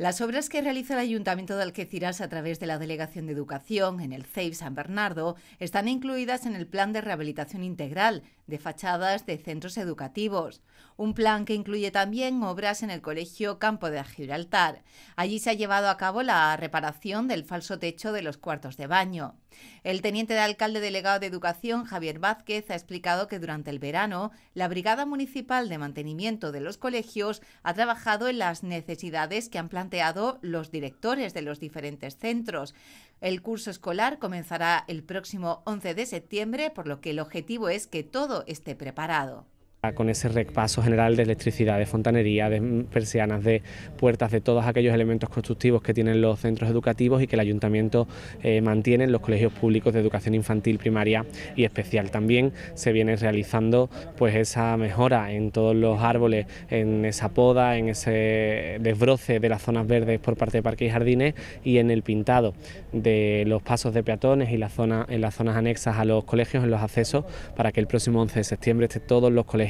Las obras que realiza el Ayuntamiento de Algeciras a través de la Delegación de Educación en el CEIP San Bernardo están incluidas en el Plan de Rehabilitación Integral de Fachadas de Centros Educativos, un plan que incluye también obras en el Colegio Campo de Gibraltar. Allí se ha llevado a cabo la reparación del falso techo de los cuartos de baño. El teniente de alcalde delegado de Educación, Javier Vázquez, ha explicado que durante el verano la Brigada Municipal de Mantenimiento de los Colegios ha trabajado en las necesidades que han planteado los directores de los diferentes centros. El curso escolar comenzará el próximo 11 de septiembre, por lo que el objetivo es que todo esté preparado. Con ese repaso general de electricidad, de fontanería, de persianas, de puertas, de todos aquellos elementos constructivos que tienen los centros educativos y que el ayuntamiento eh, mantiene en los colegios públicos de educación infantil, primaria y especial. También se viene realizando pues esa mejora en todos los árboles, en esa poda, en ese desbroce de las zonas verdes por parte de parques y jardines y en el pintado de los pasos de peatones y la zona, en las zonas anexas a los colegios, en los accesos, para que el próximo 11 de septiembre esté todos los colegios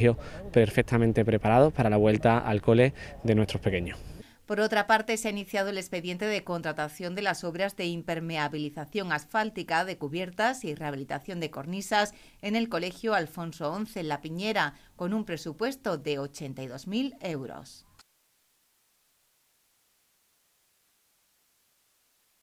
perfectamente preparados para la vuelta al cole de nuestros pequeños. Por otra parte, se ha iniciado el expediente de contratación de las obras de impermeabilización asfáltica de cubiertas y rehabilitación de cornisas en el Colegio Alfonso XI en La Piñera, con un presupuesto de 82.000 euros.